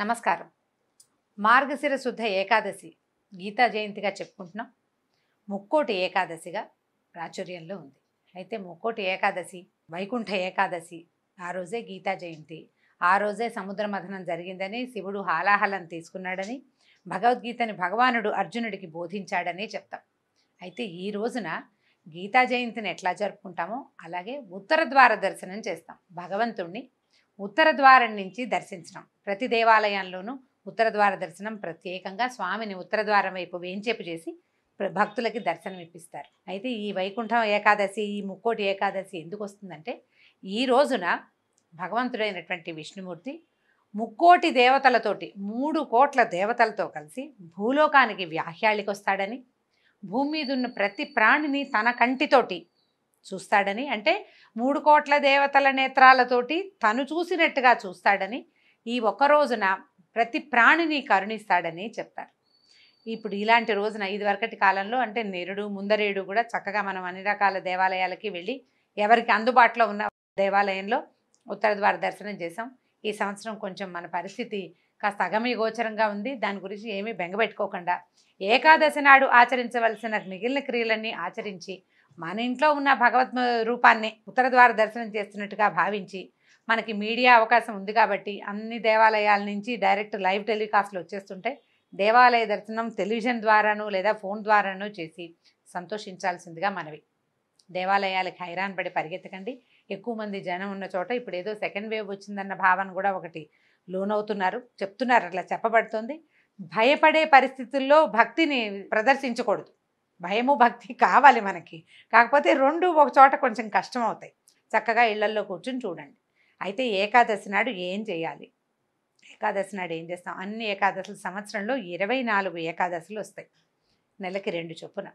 నమస్కారం మార్గశిర శుద్ధ ఏకాదశి గీతా జయంతిగా చెప్పుకుంటున్నాం ముక్కోటి ఏకాదశిగా ప్రాచుర్యంలో ఉంది అయితే ముక్కోటి ఏకాదశి వైకుంఠ ఏకాదశి ఆ రోజే గీతా జయంతి ఆ రోజే సముద్ర మథనం జరిగిందని శివుడు హాలాహలం తీసుకున్నాడని భగవద్గీతని భగవానుడు అర్జునుడికి బోధించాడని చెప్తాం అయితే ఈ రోజున గీతా జయంతిని ఎట్లా జరుపుకుంటామో అలాగే ఉత్తర ద్వార దర్శనం చేస్తాం భగవంతుణ్ణి ఉత్తర ద్వారం నుంచి దర్శించడం ప్రతి దేవాలయంలోనూ ఉత్తర ద్వార దర్శనం ప్రత్యేకంగా స్వామిని ఉత్తర ద్వారం వైపు వేంచేపు చేసి భక్తులకి దర్శనం ఇప్పిస్తారు అయితే ఈ వైకుంఠం ఏకాదశి ఈ ముక్కోటి ఏకాదశి ఎందుకు వస్తుందంటే ఈ రోజున భగవంతుడైనటువంటి విష్ణుమూర్తి ముక్కోటి దేవతలతోటి మూడు కోట్ల దేవతలతో కలిసి భూలోకానికి వ్యాహ్యాళికి వస్తాడని భూమి మీద ఉన్న ప్రతి ప్రాణిని తన కంటితోటి చూస్తాడని అంటే మూడు కోట్ల దేవతల నేత్రాలతోటి తను చూసినట్టుగా చూస్తాడని ఈ ఒక్క రోజున ప్రతి ప్రాణిని కరుణిస్తాడని చెప్తారు ఇప్పుడు ఇలాంటి రోజున ఇదివరకటి కాలంలో అంటే నెరుడు ముందరేడు కూడా చక్కగా మనం అన్ని రకాల దేవాలయాలకి వెళ్ళి ఎవరికి అందుబాటులో ఉన్న దేవాలయంలో ఉత్తర ద్వార దర్శనం చేసాం ఈ సంవత్సరం కొంచెం మన పరిస్థితి కాస్త అగమ్యగోచరంగా ఉంది దాని గురించి ఏమీ బెంగపెట్టుకోకుండా ఏకాదశి నాడు ఆచరించవలసిన మిగిలిన క్రియలన్నీ ఆచరించి మన ఇంట్లో ఉన్న భగవత్ రూపాన్ని ఉత్తర ద్వార దర్శనం చేస్తున్నట్టుగా భావించి మనకి మీడియా అవకాశం ఉంది కాబట్టి అన్ని దేవాలయాల నుంచి డైరెక్ట్ లైవ్ టెలికాస్ట్లు వచ్చేస్తుంటే దేవాలయ దర్శనం టెలివిజన్ ద్వారాను లేదా ఫోన్ ద్వారాను చేసి సంతోషించాల్సిందిగా మనవి దేవాలయాలకు హైరాన్ పడి పరిగెత్తకండి ఎక్కువ మంది జనం ఉన్న చోట ఇప్పుడు ఏదో సెకండ్ వేవ్ వచ్చిందన్న భావన కూడా ఒకటి లోనవుతున్నారు చెప్తున్నారు అట్లా చెప్పబడుతుంది భయపడే పరిస్థితుల్లో భక్తిని ప్రదర్శించకూడదు భయము భక్తి కావాలి మనకి కాకపోతే రెండు ఒక చోట కొంచెం కష్టం అవుతాయి చక్కగా ఇళ్లల్లో కూర్చుని చూడండి అయితే ఏకాదశి నాడు ఏం చేయాలి ఏకాదశి నాడు ఏం చేస్తాం అన్ని ఏకాదశులు సంవత్సరంలో ఇరవై నాలుగు ఏకాదశులు వస్తాయి నెలకి రెండు చొప్పున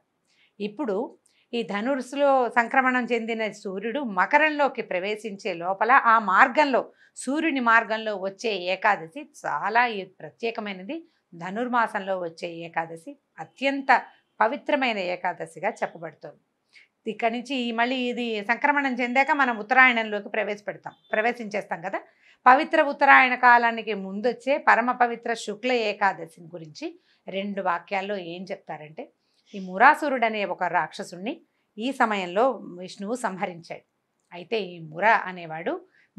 ఇప్పుడు ఈ ధనుర్సులో సంక్రమణం చెందిన సూర్యుడు మకరంలోకి ప్రవేశించే లోపల ఆ మార్గంలో సూర్యుని మార్గంలో వచ్చే ఏకాదశి చాలా ప్రత్యేకమైనది ధనుర్మాసంలో వచ్చే ఏకాదశి అత్యంత పవిత్రమైన ఏకాదశిగా చెప్పబడుతుంది ఇక్కడి నుంచి మళ్ళీ ఇది సంక్రమణం చెందాక మనం ఉత్తరాయణంలోకి ప్రవేశపెడతాం ప్రవేశించేస్తాం కదా పవిత్ర ఉత్తరాయణ కాలానికి ముందొచ్చే పరమ పవిత్ర శుక్ల ఏకాదశిని గురించి రెండు వాక్యాల్లో ఏం చెప్తారంటే ఈ మురాసురుడు అనే ఒక రాక్షసుణ్ణి ఈ సమయంలో విష్ణువు సంహరించాడు అయితే ఈ ముర అనేవాడు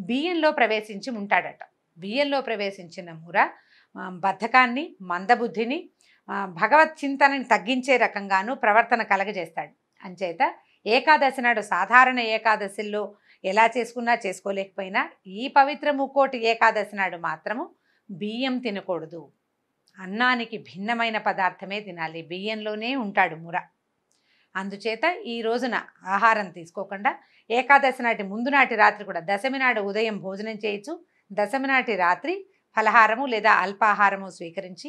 బియ్యంలో ప్రవేశించి ఉంటాడట బియ్యంలో ప్రవేశించిన ముర బద్ధకాన్ని మందబుద్ధిని భగవత్ చింతనని తగ్గించే రకంగాను ప్రవర్తన కలగజేస్తాడు అంచేత ఏకాదశి నాడు సాధారణ ఏకాదశిల్లో ఎలా చేసుకున్నా చేసుకోలేకపోయినా ఈ పవిత్ర ముక్కోటి ఏకాదశి నాడు మాత్రము బియ్యం తినకూడదు అన్నానికి భిన్నమైన పదార్థమే తినాలి బియ్యంలోనే ఉంటాడు ముర అందుచేత ఈ రోజున ఆహారం తీసుకోకుండా ఏకాదశి నాటి ముందు నాటి రాత్రి కూడా దశమి నాడు ఉదయం భోజనం చేయొచ్చు దశమి నాటి రాత్రి ఫలహారము లేదా అల్పాహారము స్వీకరించి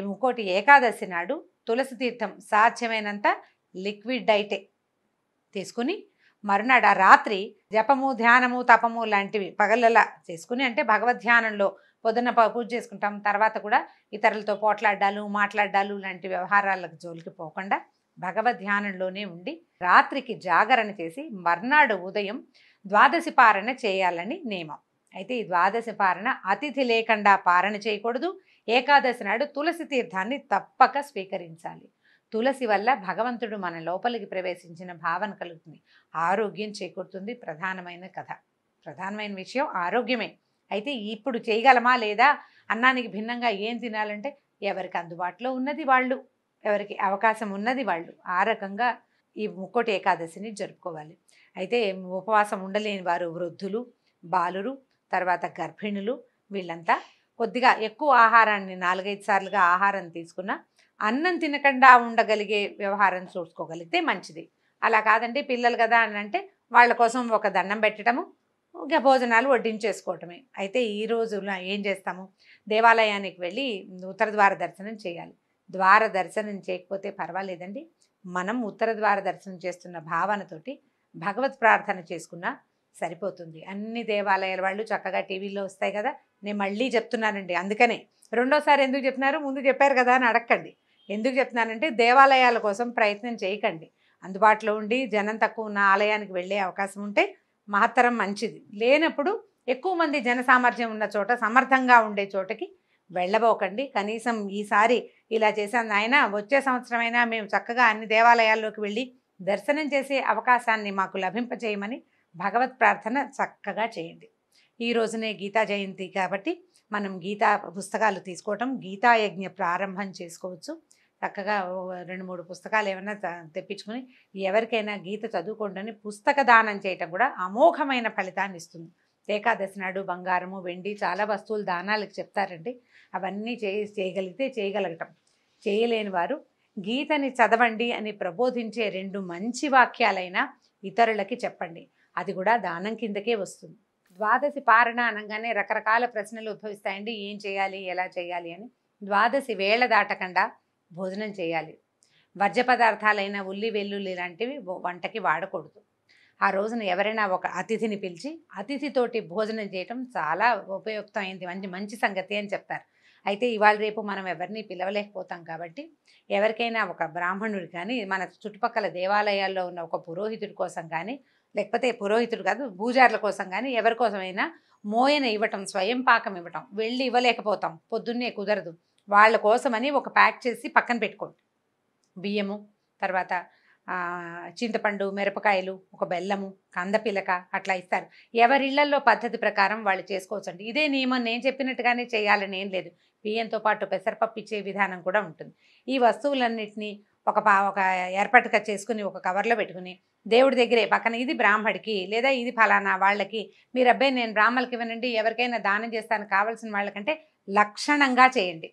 ఇంకోటి ఏకాదశి నాడు తులసి తీర్థం సాధ్యమైనంత లిక్విడ్ డైటే తీసుకుని మరునాడు ఆ రాత్రి జపము ధ్యానము తపము లాంటివి పగలలా చేసుకుని అంటే భగవద్ ధ్యానంలో పొద్దున్న పూజ చేసుకుంటాం తర్వాత కూడా ఇతరులతో పోట్లాడాలు మాట్లాడాలు లాంటి వ్యవహారాలకు జోలికి పోకుండా భగవద్ ధ్యానంలోనే ఉండి రాత్రికి జాగరణ చేసి మర్నాడు ఉదయం ద్వాదశి పారణ చేయాలని నియమం అయితే ఈ ద్వాదశి పారణ అతిథి లేకుండా పారణ చేయకూడదు ఏకాదశి నాడు తులసి తీర్థాన్ని తప్పక స్వీకరించాలి తులసి వల్ల భగవంతుడు మన లోపలికి ప్రవేశించిన భావన కలుగుతుంది ఆరోగ్యం చేకూరుతుంది ప్రధానమైన కథ ప్రధానమైన విషయం ఆరోగ్యమే అయితే ఇప్పుడు చేయగలమా లేదా అన్నానికి భిన్నంగా ఏం తినాలంటే ఎవరికి అందుబాటులో ఉన్నది వాళ్ళు ఎవరికి అవకాశం ఉన్నది వాళ్ళు ఆ రకంగా ఈ ముక్కోటి ఏకాదశిని జరుపుకోవాలి అయితే ఉపవాసం ఉండలేని వారు వృద్ధులు బాలురు తర్వాత గర్భిణులు వీళ్ళంతా కొద్దిగా ఎక్కువ ఆహారాన్ని నాలుగైదు సార్లుగా ఆహారం తీసుకున్న అన్నం తినకుండా ఉండగలిగే వ్యవహారం చూసుకోగలిగితే మంచిది అలా కాదండి పిల్లలు కదా అని అంటే వాళ్ళ కోసం ఒక దండం పెట్టడము ఇంకా భోజనాలు వడ్డించేసుకోవటమే అయితే ఈ రోజున ఏం చేస్తాము దేవాలయానికి వెళ్ళి ఉత్తర ద్వార దర్శనం చేయాలి ద్వార దర్శనం చేయకపోతే పర్వాలేదండి మనం ఉత్తర ద్వార దర్శనం చేస్తున్న భావనతోటి భగవత్ ప్రార్థన చేసుకున్నా సరిపోతుంది అన్ని దేవాలయాల వాళ్ళు చక్కగా టీవీలో వస్తాయి కదా నేను మళ్ళీ చెప్తున్నానండి అందుకనే రెండోసారి ఎందుకు చెప్తున్నారు ముందు చెప్పారు కదా అని అడగండి ఎందుకు చెప్తున్నానంటే దేవాలయాల కోసం ప్రయత్నం చేయకండి అందుబాటులో ఉండి జనం తక్కువ ఉన్న ఆలయానికి వెళ్ళే అవకాశం ఉంటే మహత్తరం మంచిది లేనప్పుడు ఎక్కువ మంది జన సామర్థ్యం ఉన్న చోట సమర్థంగా ఉండే చోటకి వెళ్ళబోకండి కనీసం ఈసారి ఇలా చేసాను ఆయన వచ్చే సంవత్సరమైనా మేము చక్కగా అన్ని దేవాలయాల్లోకి వెళ్ళి దర్శనం చేసే అవకాశాన్ని మాకు లభింపజేయమని భగవత్ ప్రార్థన చక్కగా చేయండి ఈ రోజునే గీతా జయంతి కాబట్టి మనం గీతా పుస్తకాలు తీసుకోవటం గీతా యజ్ఞ ప్రారంభం చేసుకోవచ్చు చక్కగా రెండు మూడు పుస్తకాలు ఏమైనా తెప్పించుకొని ఎవరికైనా గీత చదువుకోండి పుస్తక దానం చేయటం కూడా అమోఘమైన ఫలితాన్ని ఇస్తుంది ఏకాదశి నాడు బంగారము వెండి చాలా వస్తువులు దానాలకు చెప్తారండి అవన్నీ చేయ చేయగలిగితే చేయగలగటం చేయలేని వారు గీతని చదవండి అని ప్రబోధించే రెండు మంచి వాక్యాలైనా ఇతరులకి చెప్పండి అది కూడా దానం కిందకే వస్తుంది ద్వాదశి పారణ అనగానే రకరకాల ప్రశ్నలు ఉద్భవిస్తాయండి ఏం చేయాలి ఎలా చేయాలి అని ద్వాదశి వేళ దాటకుండా భోజనం చేయాలి వర్జ్య పదార్థాలైన ఉల్లి వెల్లుల్లి లాంటివి వంటకి వాడకూడదు ఆ రోజున ఎవరైనా ఒక అతిథిని పిలిచి అతిథితోటి భోజనం చేయటం చాలా ఉపయుక్తమైంది మంచి మంచి సంగతి అని చెప్తారు అయితే ఇవాళ రేపు మనం ఎవరిని పిలవలేకపోతాం కాబట్టి ఎవరికైనా ఒక బ్రాహ్మణుడు కానీ మన చుట్టుపక్కల దేవాలయాల్లో ఉన్న ఒక పురోహితుడి కోసం కానీ లేకపోతే పురోహితుడు కాదు భూజారుల కోసం కానీ ఎవరి కోసమైనా మోయన ఇవ్వటం స్వయం పాకం ఇవ్వటం వెళ్ళి ఇవ్వలేకపోతాం పొద్దున్నే కుదరదు వాళ్ళ కోసమని ఒక ప్యాక్ చేసి పక్కన పెట్టుకోండి బియ్యము తర్వాత చింతపండు మిరపకాయలు ఒక బెల్లము కందపిలక అట్లా ఇస్తారు ఎవరిళ్లల్లో పద్ధతి ప్రకారం వాళ్ళు చేసుకోవచ్చండి ఇదే నియమం నేను చెప్పినట్టుగానే చేయాలని ఏం లేదు బియ్యంతో పాటు పెసరపప్పు ఇచ్చే విధానం కూడా ఉంటుంది ఈ వస్తువులన్నింటినీ ఒక పా ఒక ఏర్పాటుగా చేసుకుని ఒక కవర్లో పెట్టుకుని దేవుడి దగ్గరే పక్కన ఇది బ్రాహ్మడికి లేదా ఇది ఫలానా వాళ్ళకి మీరు అబ్బాయి నేను బ్రాహ్మణులకి ఇవ్వనండి ఎవరికైనా దానం చేస్తాను కావాల్సిన వాళ్ళకంటే లక్షణంగా చేయండి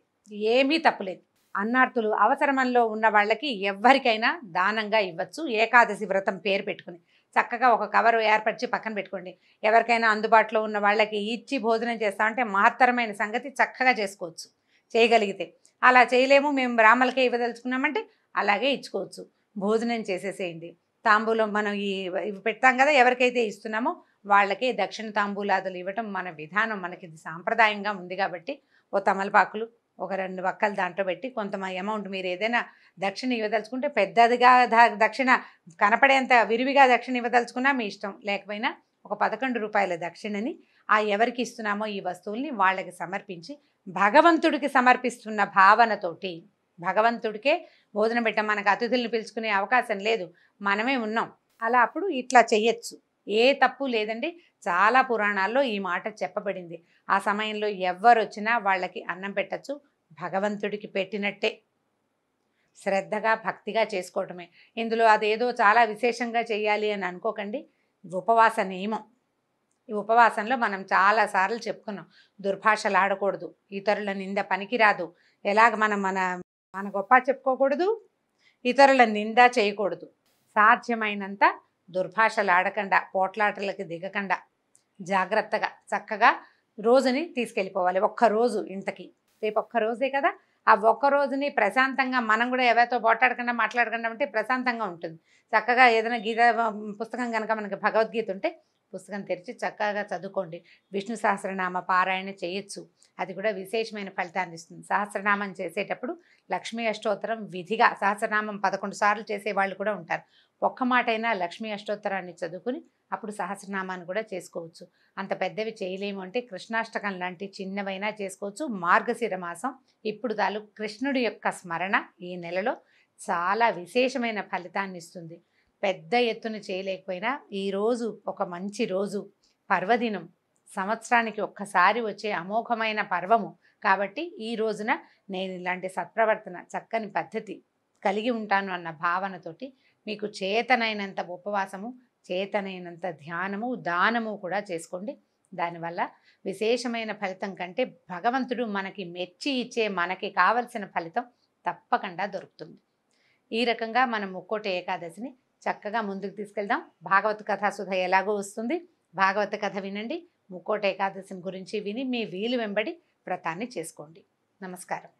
ఏమీ తప్పులేదు అన్నార్థులు అవసరమంలో ఉన్న వాళ్ళకి ఎవరికైనా దానంగా ఇవ్వచ్చు ఏకాదశి వ్రతం పేరు పెట్టుకుని చక్కగా ఒక కవర్ ఏర్పరిచి పక్కన పెట్టుకోండి ఎవరికైనా అందుబాటులో ఉన్న వాళ్ళకి ఇచ్చి భోజనం చేస్తామంటే మహత్తరమైన సంగతి చక్కగా చేసుకోవచ్చు చేయగలిగితే అలా చేయలేము మేము బ్రాహ్మలకే ఇవ్వదలుచుకున్నామంటే అలాగే ఇచ్చుకోవచ్చు భోజనం చేసేసేయండి తాంబూలం మనం ఈ ఇవి పెడతాం కదా ఎవరికైతే ఇస్తున్నామో వాళ్ళకి దక్షిణ తాంబూలాదులు ఇవ్వటం మన విధానం మనకి సాంప్రదాయంగా ఉంది కాబట్టి ఓ తమలపాకులు ఒక రెండు వక్కలు దాంట్లో పెట్టి కొంత అమౌంట్ మీరు ఏదైనా దక్షిణ ఇవ్వదలుచుకుంటే పెద్దదిగా దక్షిణ కనపడేంత విరివిగా దక్షిణ ఇవ్వదలుచుకున్నా మీ ఇష్టం లేకపోయినా ఒక పదకొండు రూపాయల దక్షిణని ఆ ఎవరికి ఇస్తున్నామో ఈ వస్తువుల్ని వాళ్ళకి సమర్పించి భగవంతుడికి సమర్పిస్తున్న భావనతోటి భగవంతుడికే భోజనం పెట్టాం మనకు అతిథులను పిలుచుకునే అవకాశం లేదు మనమే ఉన్నాం అలా అప్పుడు ఇట్లా చెయ్యొచ్చు ఏ తప్పు లేదండి చాలా పురాణాల్లో ఈ మాట చెప్పబడింది ఆ సమయంలో ఎవ్వరు వచ్చినా వాళ్ళకి అన్నం పెట్టచ్చు భగవంతుడికి పెట్టినట్టే శ్రద్ధగా భక్తిగా చేసుకోవటమే ఇందులో అదేదో చాలా విశేషంగా చేయాలి అని అనుకోకండి ఉపవాస నియమం ఈ ఉపవాసంలో మనం చాలాసార్లు చెప్పుకున్నాం దుర్భాషలు ఆడకూడదు ఇతరుల నింద పనికిరాదు ఎలాగ మనం మన మన గొప్ప చెప్పుకోకూడదు ఇతరుల నిందా చేయకూడదు సాధ్యమైనంత దుర్భాషలు ఆడకుండా పోట్లాటలకి దిగకుండా జాగ్రత్తగా చక్కగా రోజుని తీసుకెళ్ళిపోవాలి ఒక్కరోజు ఇంతకి రేపు ఒక్కరోజే కదా ఆ ఒక్క రోజుని ప్రశాంతంగా మనం కూడా ఎవరితో పోట్లాడకుండా మాట్లాడకుండా ఉంటే ప్రశాంతంగా ఉంటుంది చక్కగా ఏదైనా గీత పుస్తకం కనుక మనకి భగవద్గీత ఉంటే పుస్తకం తెరిచి చక్కగా చదువుకోండి విష్ణు సహస్రనామ పారాయణ చేయొచ్చు అది కూడా విశేషమైన ఫలితాన్ని ఇస్తుంది సహస్రనామం చేసేటప్పుడు లక్ష్మీ అష్టోత్తరం విధిగా సహస్రనామం పదకొండు సార్లు చేసే వాళ్ళు కూడా ఉంటారు ఒక్క మాటైనా లక్ష్మీ అష్టోత్తరాన్ని చదువుకుని అప్పుడు సహస్రనామాన్ని కూడా చేసుకోవచ్చు అంత పెద్దవి చేయలేము అంటే కృష్ణాష్టకం లాంటి చిన్నవైనా చేసుకోవచ్చు మార్గశిర మాసం ఇప్పుడు తాలూ కృష్ణుడి యొక్క స్మరణ ఈ నెలలో చాలా విశేషమైన ఫలితాన్ని ఇస్తుంది పెద్ద ఎత్తున చేయలేకపోయినా ఈరోజు ఒక మంచి రోజు పర్వదినం సంవత్సరానికి ఒక్కసారి వచ్చే అమోఘమైన పర్వము కాబట్టి ఈ రోజున నేను ఇలాంటి సత్ప్రవర్తన చక్కని పద్ధతి కలిగి ఉంటాను అన్న భావనతోటి మీకు చేతనైనంత ఉపవాసము చేతనైనంత ధ్యానము దానము కూడా చేసుకోండి దానివల్ల విశేషమైన ఫలితం కంటే భగవంతుడు మనకి మెచ్చి ఇచ్చే మనకి కావలసిన ఫలితం తప్పకుండా దొరుకుతుంది ఈ రకంగా మనం ఒక్కోటి ఏకాదశిని చక్కగా ముందుకు తీసుకెళ్దాం భాగవత కథాసుధ ఎలాగో వస్తుంది భాగవత కథ వినండి ముక్కోట ఏకాదశిని గురించి విని మీ వీలు వెంబడి వ్రతాన్ని చేసుకోండి నమస్కారం